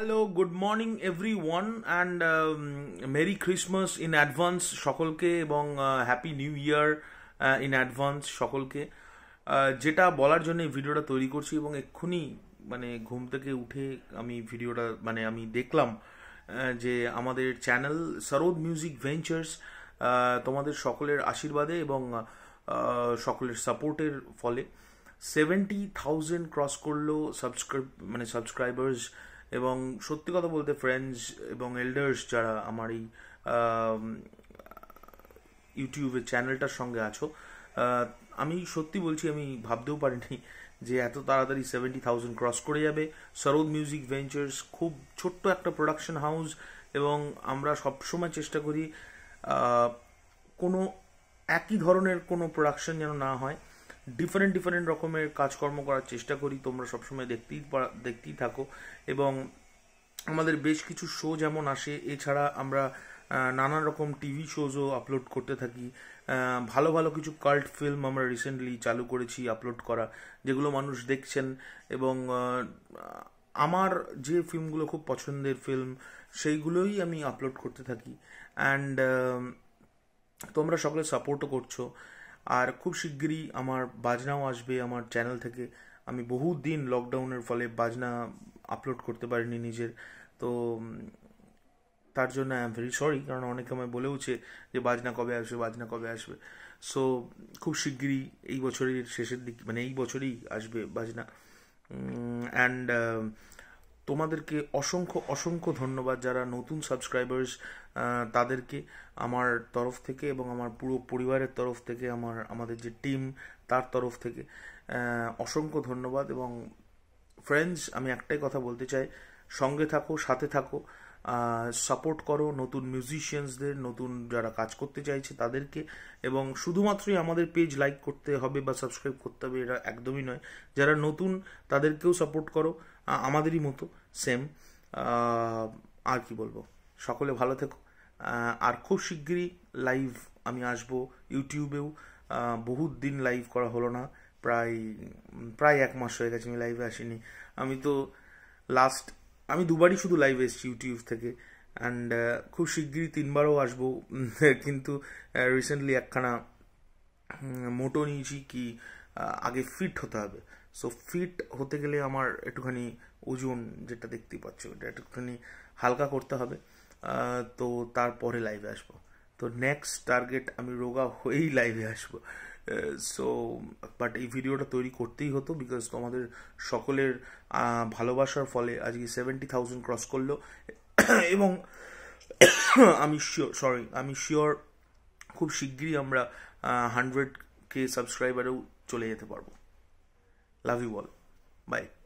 hello good morning everyone and merry Christmas in advance সকলকে এবং happy new year in advance সকলকে uh, যেটা বলার জন্য ভিডিওটা তৈরি করছি এবং এক্ষুনি মানে ঘুম থেকে উঠে আমি ভিডিওটা মানে আমি দেখলাম uh, যে আমাদের চ্যানেল সরোদ মিউজিক ভেঞ্চার্স তোমাদের সকলের আশীর্বাদে এবং uh, সকলের সাপোর্টের ফলে সেভেন্টি থাউজেন্ড ক্রস করলো সাবস্ক্রাইব মানে সাবস্ক্রাইবার্স এবং সত্যি কথা বলতে ফ্রেন্ডস এবং এল্ডার্স যারা আমার এই ইউটিউবের চ্যানেলটার সঙ্গে আছো আমি সত্যি বলছি আমি ভাবতেও পারিনি যে এত তাড়াতাড়ি সেভেন্টি থাউজেন্ড ক্রস করে যাবে সরোদ মিউজিক ভেঞ্চার্স খুব ছোট্ট একটা প্রোডাকশন হাউস এবং আমরা সবসময় চেষ্টা করি কোনো একই ধরনের কোনো প্রোডাকশন যেন না হয় ডিফারেন্ট ডিফারেন্ট রকমের কাজকর্ম করার চেষ্টা করি তোমরা সবসময় দেখতেই দেখতেই থাকো এবং আমাদের বেশ কিছু শো যেমন আসে এছাড়া আমরা নানা রকম টিভি শোজও আপলোড করতে থাকি ভালো ভালো কিছু কাল্ট ফিল্ম আমরা রিসেন্টলি চালু করেছি আপলোড করা যেগুলো মানুষ দেখছেন এবং আমার যে ফিল্মগুলো খুব পছন্দের ফিল্ম সেইগুলোই আমি আপলোড করতে থাকি অ্যান্ড তোমরা সকলে সাপোর্টও করছো আর খুব শীঘ্রই আমার বাজনাও আসবে আমার চ্যানেল থেকে আমি বহু দিন লকডাউনের ফলে বাজনা আপলোড করতে পারিনি নিজের তো তার জন্য আই এম ভেরি সরি কারণ অনেকে আমায় বলেওছে যে বাজনা কবে আসবে বাজনা কবে আসবে সো খুব শীঘ্রই এই বছরের শেষের দিক মানে এই বছরেই আসবে বাজনা অ্যান্ড তোমাদেরকে অসংখ্য অসংখ্য ধন্যবাদ যারা নতুন সাবস্ক্রাইবার্স তাদেরকে আমার তরফ থেকে এবং আমার পুরো পরিবারের তরফ থেকে আমার আমাদের যে টিম তার তরফ থেকে অসংখ্য ধন্যবাদ এবং ফ্রেন্ডস আমি একটাই কথা বলতে চাই সঙ্গে থাকো সাথে থাকো সাপোর্ট করো নতুন মিউজিশিয়ানসদের নতুন যারা কাজ করতে চাইছে তাদেরকে এবং শুধুমাত্রই আমাদের পেজ লাইক করতে হবে বা সাবস্ক্রাইব করতে হবে এটা একদমই নয় যারা নতুন তাদেরকেও সাপোর্ট করো আমাদেরই মতো সেম আর কি বলবো সকলে ভালো থেকো আর খুব শিগগিরই লাইভ আমি আসব ইউটিউবেও বহুত দিন লাইভ করা হলো না প্রায় প্রায় এক মাস হয়ে গেছে আমি লাইভে আসিনি আমি তো লাস্ট আমি দুবারই শুধু লাইভে এসেছি ইউটিউব থেকে অ্যান্ড uh, খুব শিগগিরই তিনবারও আসবো কিন্তু রিসেন্টলি uh, একখানা মোটো নিয়েছি কি আগে ফিট হতে হবে সো ফিট হতে গেলে আমার একটুখানি ওজন যেটা দেখতে পাচ্ছ এটা একটুখানি হালকা করতে হবে তো তারপরে লাইভে আসবো তো নেক্সট টার্গেট আমি রোগা হয়েই লাইভে আসবো সো uh, বাট এই ভিডিওটা তৈরি করতেই হতো বিকজ তোমাদের সকলের ভালোবাসার ফলে আজকে সেভেন্টি থাউজেন্ড ক্রস করলো এবং আমি শিওর সরি আমি শিওর খুব শীঘ্রই আমরা হান্ড্রেড কে সাবস্ক্রাইবারেও চলে যেতে পারবো লাভ ইউ অল বাই